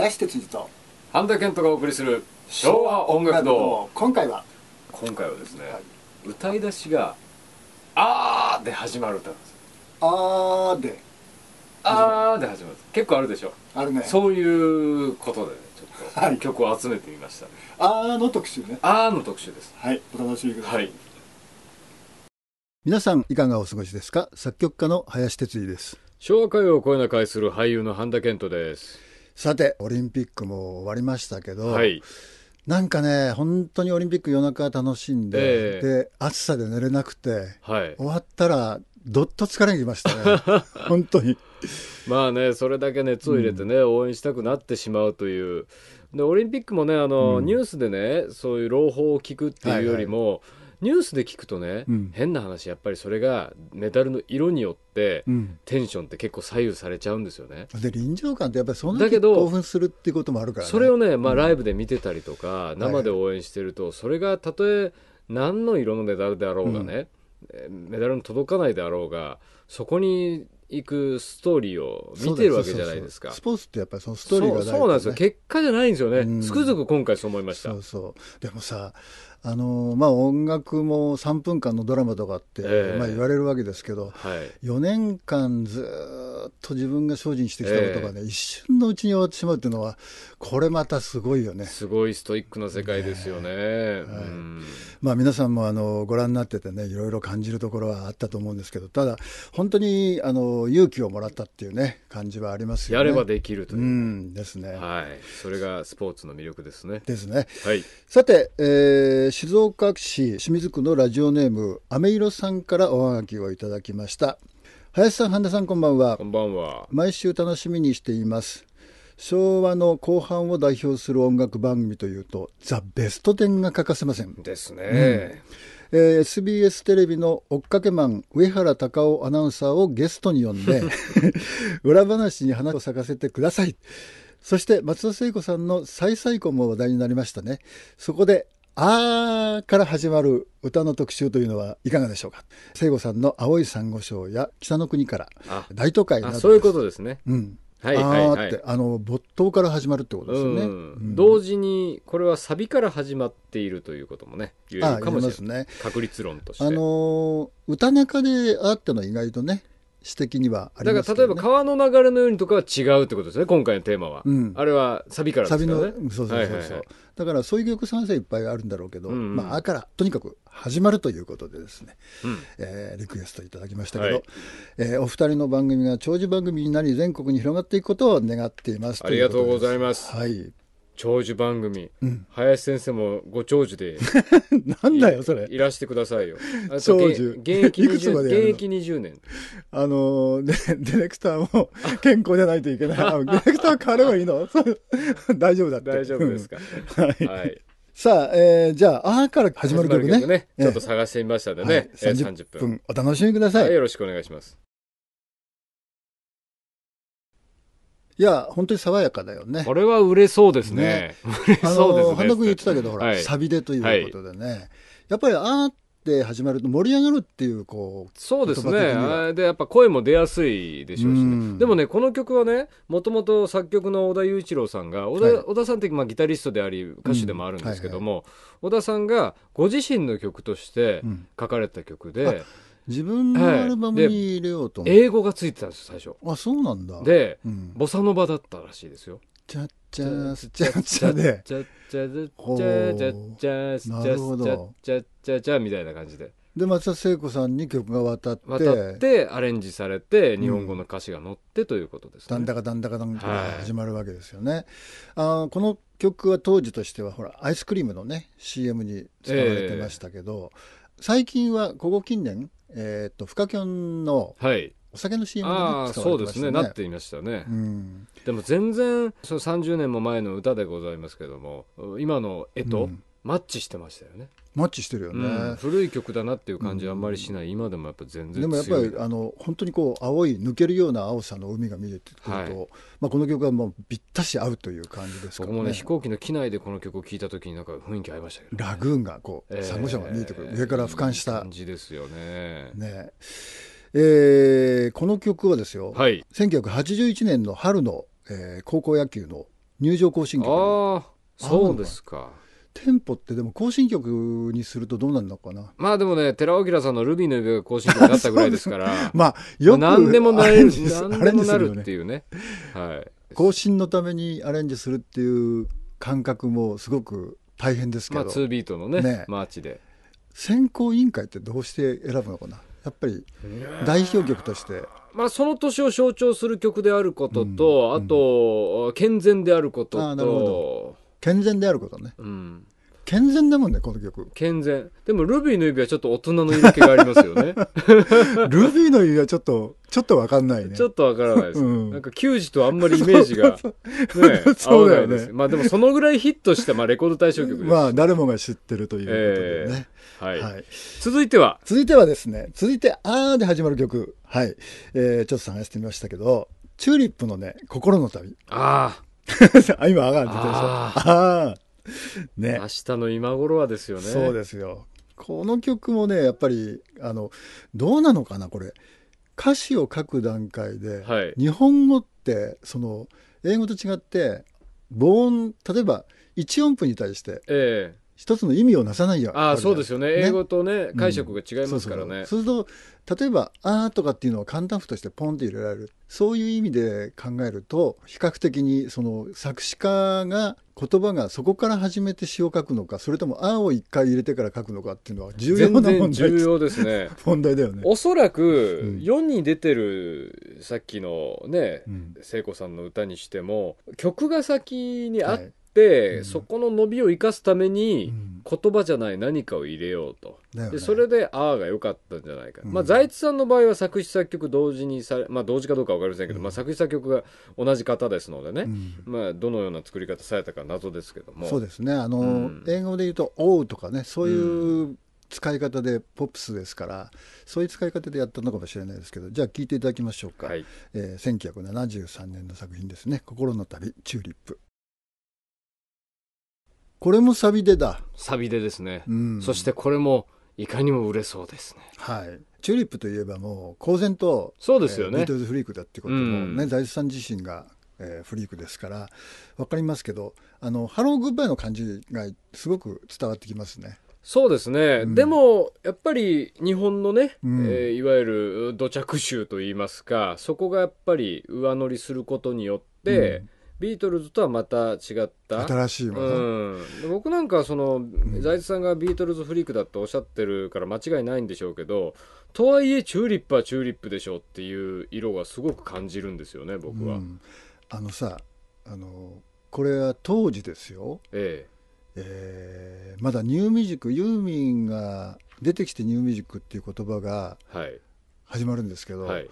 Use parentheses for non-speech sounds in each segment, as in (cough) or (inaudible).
林哲司と半田健人がお送りする昭和音楽堂今回は今回はですね、はい、歌い出しが「あー」で始まる歌なんですあーであーで始まる結構あるでしょあるねそういうことで、ね、ちょっと、はい、曲を集めてみました、ね、あーの特集ねあーの特集ですはいお楽しみください、はい皆さんいかがお過ごしですか作曲家の林哲司です昭和歌謡を声よなく愛する俳優の半田健人ですさて、オリンピックも終わりましたけど、はい、なんかね、本当にオリンピック夜中楽しんで、えー、で、暑さで寝れなくて、はい、終わったら、どっと疲れにきましたね、(laughs) 本当に。まあね、それだけ熱を入れてね、うん、応援したくなってしまうという。でオリンピックもねあの、うん、ニュースでねそういう朗報を聞くっていうよりも、はいはいニュースで聞くとね、うん、変な話やっぱりそれがメダルの色によって、うん、テンションって結構左右されちゃうんですよね。で臨場感ってやっぱりそんなに興奮するっていうこともあるから、ね、それをね、まあ、ライブで見てたりとか、うん、生で応援してると、それがたとえ何の色のメダルであろうがね、メダルに届かないであろうがそこに行くストーリーを見てるわけじゃないですかスポーツってやっぱりそのストーリーが、ね、そうなんですよ結果じゃないんですよね、うん、つくづく今回そう思いましたそうそうでもさあのまあ、音楽も3分間のドラマとかって、まあ、言われるわけですけど、はい、4年間ずっと自分が精進してきたことがね、えー、一瞬のうちに終わってしまうっていうのは、これまたすごいよね。すごいストイックな世界ですよね。ねはいまあ、皆さんもあのご覧になっててね、いろいろ感じるところはあったと思うんですけど、ただ、本当にあの勇気をもらったっていうね、感じはありますよね。やればできるという。うんですね。はい。それがスポーツの魅力ですね。ですね。はい。さて、えー、静岡市清水区のラジオネーム、あめいろさんからおはがきをいただきました。林さん、半田さん、こんばんは。こんばんは。毎週楽しみにしています。昭和の後半を代表する音楽番組というと、ザ・ベスト10が欠かせません。ですね。うん、えー、SBS テレビの追っかけマン、上原隆夫アナウンサーをゲストに呼んで、(laughs) 裏話に花を咲かせてください。そして松田聖子さんの「再々婚」も話題になりましたね。そこであーから始まる歌の特集というのはいかがでしょうか聖子さんの「青い珊瑚礁」や「北の国から」大都会などそういうことですね。うんはいはいはい、あってあの没頭から始まるってことですよね、うん、同時にこれはサビから始まっているということもね言えるかもしれないですね確率論としてあの歌中であっての意外とね指摘にはあります、ね、だから例えば川の流れのようにとかは違うってことですね今回のテーマは、うん、あれはサビからですねサビのそうそうそうそう、いだからそういう曲賛成いっぱいあるんだろうけど、うんうん、まあ「あ」からとにかく始まるということでですね、うん、えー、リクエストいただきましたけど、はい、えー、お二人の番組が長寿番組になり全国に広がっていくことを願っていますありがとうございますはい長寿番組、うん、林先生もご長寿で (laughs) なんだよそれいらしてくださいよ長寿現役20現役20年あのディレクターも (laughs) 健康じゃないといけないディレクター変わればいいの (laughs) 大丈夫だって大丈夫ですか、はい、はいさあ、えー、じゃあ、あーから始まる曲ね。曲ね、ちょっと探してみましたのでね、はい、30, 分、30分お楽しみください、はい、よろしくお願いします。いや、本当に爽やかだよね。これは売れそうですね。ねあね。半田君言ってたけど、ほら、はい、サビでということでね。やっぱり、あって始まると盛り上がるっていうこうそうですねでやっぱ声も出やすいでしょうし、ねうでもねこの曲はねもともと作曲の小田裕一郎さんが小田はい、小田さんって、まあ、ギタリストであり歌手でもあるんですけども、うんはいはい、小田さんがご自身の曲として書かれた曲で。うん自分のアルバムに入れようと思って、英語がついてたんです最初あそうなんだで、ボサノバだったらしいですよチャッチャースチャッチャでチャッチャチャチャチャチャチャチャチャチャみたいな感じでで松田聖子さんに曲が渡って渡ってアレンジされて日本語の歌詞が載ってということですね、だんだかだんだかだんだか始まるわけですよね、はい、あこの曲は当時としてはほらアイスクリームのね CM に使われてましたけど、えー、最近はここ近年えっ、と、フカキョンの、はい。お酒の CM で、ね、あそうですね、なっていましたね、うん、でも全然その30年も前の歌でございますけども今の絵とマッチしてましたよねマッチしてるよね、うん、古い曲だなっていう感じはあんまりしない、うん、今でもやっぱ全然でもやっぱりあの本当にこう青い抜けるような青さの海が見えてくると、はい、まあ、この曲はもうぴったし合うという感じですから、ね、僕もね飛行機の機内でこの曲を聴いた時になんか雰囲気合いましたけど、ね、ラグーンがこうサンゴ礁が見えてくる、えー、上から俯瞰した感じですよねねえー、この曲はですよ、はい、1981年の春の、えー、高校野球の入場行進曲ああそうですかテンポってでも行進曲にするとどうなるのかなまあでもね寺尾明さんの「ルビーの指」が行進曲になったぐらいですから (laughs) まあよく何でもなれる何でもなるっていうね、ね、はい、行進のためにアレンジするっていう感覚もすごく大変ですけど、まあ、2ビートのね、ね、マーチで選考委員会ってどうして選ぶのかなやっぱり代表曲として。まあ、その年を象徴する曲であることと、うん、あと、健全であることと。健全であることね。うん健全だもんね、この曲。健全。でも、ルビーの指はちょっと大人の色気がありますよね。(laughs) ルビーの指はちょっと、ちょっとわかんないね。ちょっとわからないです。うん、なんか、球児とあんまりイメージが、(laughs) ね、そうだよね。まあでも、そのぐらいヒットした、まあ、レコード大賞曲です。まあ、誰もが知ってるということでね。えー、はい、はい、続いては続いてはですね、続いて、あーで始まる曲。はい。えー、ちょっと探してみましたけど、チューリップのね、心の旅。ああ。(laughs) あ、今、あがんって言ったでしょ。ああ。ね。明日の今頃はですよね。そうですよ。この曲もね、やっぱり、あの、どうなのかな、これ。歌詞を書く段階で、はい、日本語って、その、英語と違って、母音、例えば、1音符に対して、ええー一つの意味をなさないよ。ああそうですよね、ね、英語とね解釈が違いますからね、うん、そうすると例えば「あ」あとかっていうのは簡単符としてポンって入れられるそういう意味で考えると比較的にその作詞家が言葉がそこから始めて詩を書くのかそれとも「あ」あを一回入れてから書くのかっていうのは重要な問題重要ですね (laughs) 問題だよねおそらく世に出てるさっきのね、うん、聖子さんの歌にしても曲が先にあっ、うん、そこの伸びを生かすために、言葉じゃない何かを入れようと、ね、でそれで「ああ」が良かったんじゃないか、うん、まあ財津さんの場合は作詞作曲同時にされ、まあ、同時かどうか分かりませんけど、うん、まあ、作詞作曲が同じ方ですのでね、うん、まあ、どのような作り方されたか謎ですけどもそうですねあの、英語で言うと「おう」とかねそういう使い方でポップスですからそういう使い方でやったのかもしれないですけどじゃあ聴いていただきましょうか、はいえー、1973年の作品ですね「心の旅チューリップ」。これもサビでだサビでですね、うん、そしてこれもいかにも売れそうですねはいチューリップといえばもう公然とそうですよね、えー、ビートルズフリークだってこともね、うん、財津さん自身が、えー、フリークですから分かりますけどあのハローグッバイの感じがすごく伝わってきますねそうですね、うん、でもやっぱり日本のね、うん、えー、いわゆる土着臭といいますかそこがやっぱり上乗りすることによって、うんビートルズとはまた違った新しいもの、うん、僕なんかその財津さんがビートルズフリークだっておっしゃってるから間違いないんでしょうけどとはいえチューリップはチューリップでしょうっていう色がすごく感じるんですよね僕は、うん、あのさあのこれは当時ですよ、えええー、まだニューミュージックユーミンが出てきてニューミュージックっていう言葉が始まるんですけど、はいはい、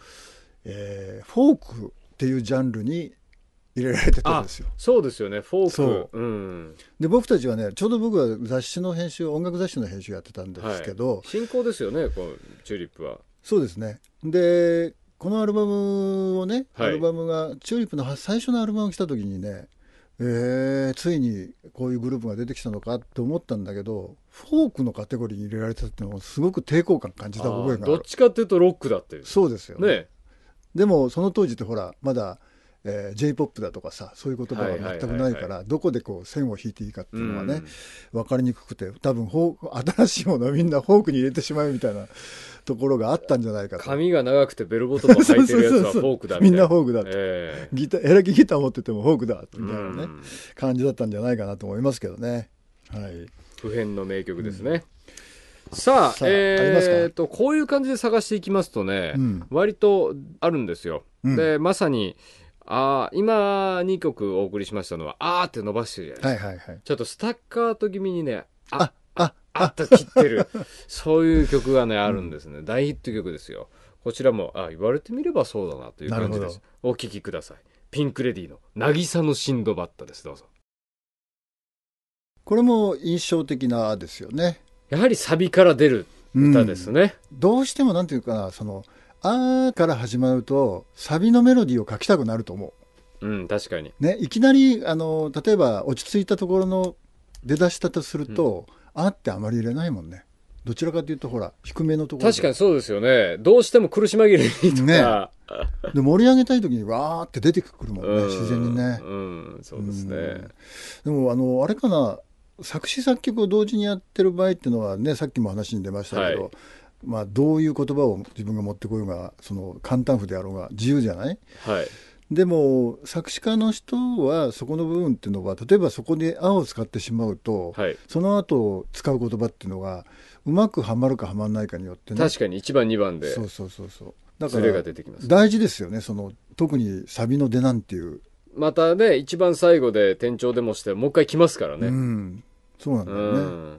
えー、フォークっていうジャンルに入れられてたんですよ。そうですよね、フォーク。うん、で、僕たちはね、ちょうど僕は雑誌の編集、音楽雑誌の編集やってたんですけど、はい、進行ですよね、このチューリップは。そうですね。で、このアルバムをね、アルバムが、はい、チューリップの最初のアルバムが来た時にね、えー、ついにこういうグループが出てきたのかと思ったんだけどフォークのカテゴリーに入れられてたっていうのはすごく抵抗感感じた覚えがあるどっちかっていうとロックだってそうですよね、ね、でもその当時ってほらまだえー、J−POP だとかさそういう言葉は全くないからどこでこう線を引いていいかっていうのはね、うん、分かりにくくて多分フォ新しいものをみんなフォークに入れてしまうみたいなところがあったんじゃないかと髪が長くてベルボトム履いてるやつはフォークだみんなフォークだって、えー、ギターエレキギター持っててもフォークだみたいなね、うん、感じだったんじゃないかなと思いますけどね。はい、普遍の名曲ですね。うん、さあ、さあえー、と、こういう感じで探していきますとね、うん、割とあるんですよ。うん、で、まさに、あ今2曲お送りしましたのは、ああって伸ばしてるじゃないですか。はいはいはい。ちょっとスタッカート気味にね、あ、あ、あ、あっと切ってる。そういう曲がね、あるんですね。大ヒット曲ですよ。こちらも、あ、言われてみればそうだなという感じです。お聴きください。ピンクレディの渚のシンドバッタです。どうぞ。これも印象的なですよね。やはりサビから出る歌ですね。うん、どうしてもなんていうかな、その、あーから始まると、サビのメロディーを書きたくなると思う。うん、確かに。ね、いきなり、あの、例えば落ち着いたところの出だしたとすると、うん、あーってあまり入れないもんね。どちらかというと、ほら、低めのところ。確かにそうですよね。どうしても苦し紛れにとか。ね。で、盛り上げたい時に、わーって出てくるもんね、うん、自然にね。うん、そうですね。でも、あの、あれかな、作詞作曲を同時にやってる場合っていうのはね、さっきも話に出ましたけど、はいまあ、どういう言葉を自分が持ってこようがその簡単譜であろうが自由じゃない、はい、でも作詞家の人はそこの部分っていうのは例えばそこで「あ」を使ってしまうと、はい、その後使う言葉っていうのがうまくはまるかはまらないかによってね確かに1番2番でそうそうそうそうだから大事ですよねその特にサビの出なんていうまたね一番最後で転調でもしてもう一回来ますからねうんそうなんだよね、うん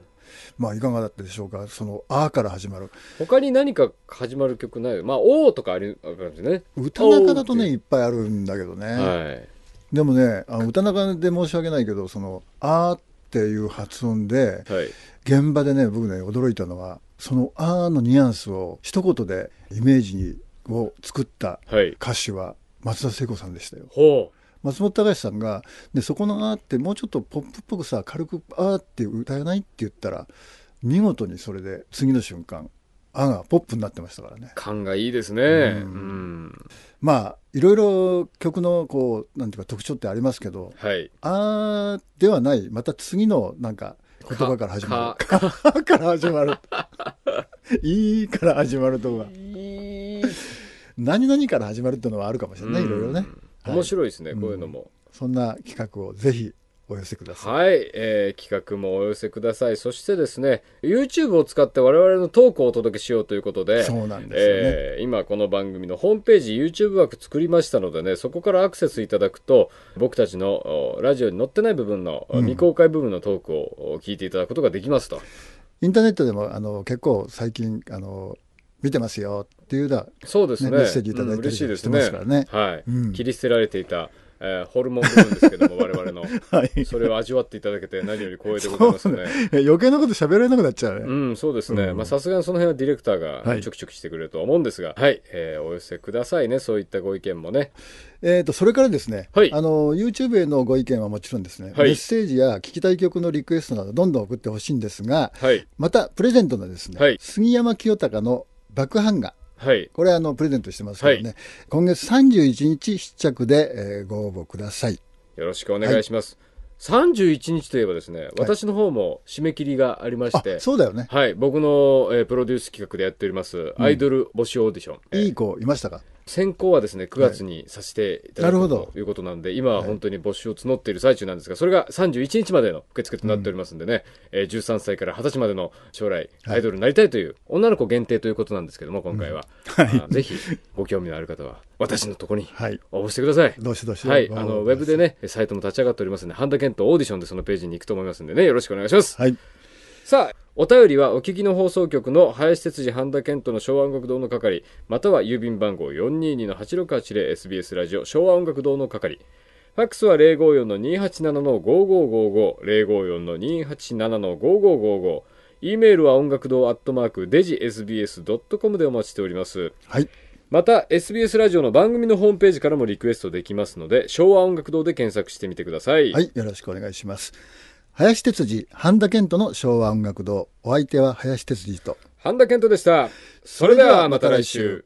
まあ、いかがだったでしょうか、その、あから始まる。他に何か始まる曲ないまあ、おーとかあるあるんですね。歌中だとね、いっぱいあるんだけどね。はい、でもね、あ歌中で申し訳ないけど、その、あーっていう発音で、はい、現場でね、僕ね、驚いたのは、その、あーのニュアンスを、一言でイメージを作った歌手は、松田聖子さんでしたよ。ほう。松本隆さんがでそこの「あ」ってもうちょっとポップっぽくさ軽く「あ」って歌えないって言ったら見事にそれで次の瞬間「あ」がポップになってましたからね感がいいですね、うん、まあいろいろ曲のこうなんていうか特徴ってありますけど「はい、あ」ではないまた次のなんか言葉から始まる。か (laughs) かから始まる。(laughs) いいから始まるとか。何々から始まるっていうのはあるかもしれない、いろいろね。面白いですね、こういうのも、うん、そんな企画をぜひお寄せください。はい、えー、企画もお寄せください。そしてですね、YouTube を使って我々のトークをお届けしようということで、そうなんですね、えー、今この番組のホームページ YouTube 枠作りましたのでね、そこからアクセスいただくと、僕たちのラジオに載ってない部分の、うん、未公開部分のトークを聞いていただくことができますと。インターネットでもあの結構最近あの見てますよっていうようそうですね、ね、メッセージいただいて、ん、しいますからね。はい、うん、切り捨てられていたえー、ホルモン部分ですけども、(laughs) 我々の。はい。それを味わっていただけて何より光栄でございますね。余計なこと喋られなくなっちゃうね。うん、そうですね。うん、まあ、さすがにその辺はディレクターがちょくちょくしてくれると思うんですが、はい、えー、お寄せくださいね。そういったご意見もね。えっ、ー、と、それからですね、はい、あの、YouTube へのご意見はもちろんですね、はい、メッセージや聞きたい曲のリクエストなどどんどん送ってほしいんですが、はい、また、プレゼントのですね、はい、杉山清隆の爆版クはい、これあのプレゼントしてますけどね、はい、今月31日試着で、えー、ご応募くださいよろしくお願いします、はい、31日といえばですね、私の方も締め切りがありまして、はい、そうだよね。はい、僕の、えー、プロデュース企画でやっております、アイドル募集オーディション。うんえー、いい子いましたか選考はですね、9月にさせていただく、はい、ということなんで、今は本当に募集を募っている最中なんですが、それが31日までの受付となっておりますんでね、うん、えー、13歳から20歳までの将来、アイドルになりたいという、女の子限定ということなんですけども、今回は。うん、はい、ぜひ、ご興味のある方は、私のとこに応募してください。はい、どしどし。はい、あの、ウェブでね、サイトも立ち上がっておりますんで、半田健とオーディションでそのページに行くと思いますんでね、よろしくお願いします。はい。さあ、お便りはお聞きの放送局の林哲司半田健人の昭和音楽堂の係、または郵便番号 422-8680SBS ラジオ昭和音楽堂の係。ファックスは054-287-5555、054-287-5555。E メールは音楽堂アットマークデジ SBS.com でお待ちしております。はい。また SBS ラジオの番組のホームページからもリクエストできますので昭和音楽堂で検索してみてくださいはいよろしくお願いします林哲司、半田健人の昭和音楽堂。お相手は林哲司と。半田健人でした。それではまた来週。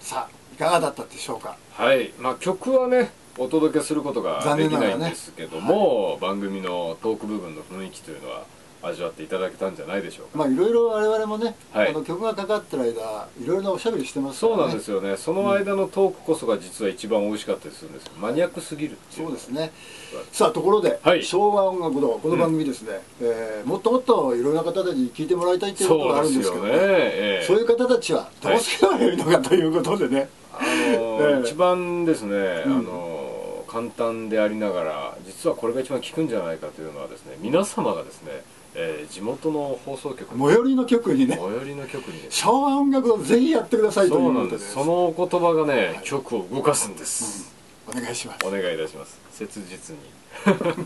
さあ、いかがだったでしょうか。はい。まあ曲はね、お届けすることができないんですけども、ねはい、番組のトーク部分の雰囲気というのは、味わっていただけたんじゃないでしょうかまあいろいろ我々もね、はい、の曲がかかってる間いろいろなおしゃべりしてます、ね、そうなんですよねその間のトークこそが実は一番美味しかったりするんです、うん、マニアックすぎるそうですねさあところで、はい、昭和音楽堂この番組ですね、うん、えー、もっともっといろんな方たちに聞いてもらいたいっていうことがあるんですけどね、ねえー、そういう方たちはどうすればよいのかということでね、あのー (laughs) えー、一番ですね、あのーうん簡単でありながら実はこれが一番効くんじゃないかというのはですね皆様がですねえー、地元の放送局最寄りの局にね最寄りの局に、ね、昭和音楽をぜひやってくださいということです、その言葉がね、はい、局を動かすんです、うん、お願いしますお願いいたします切実に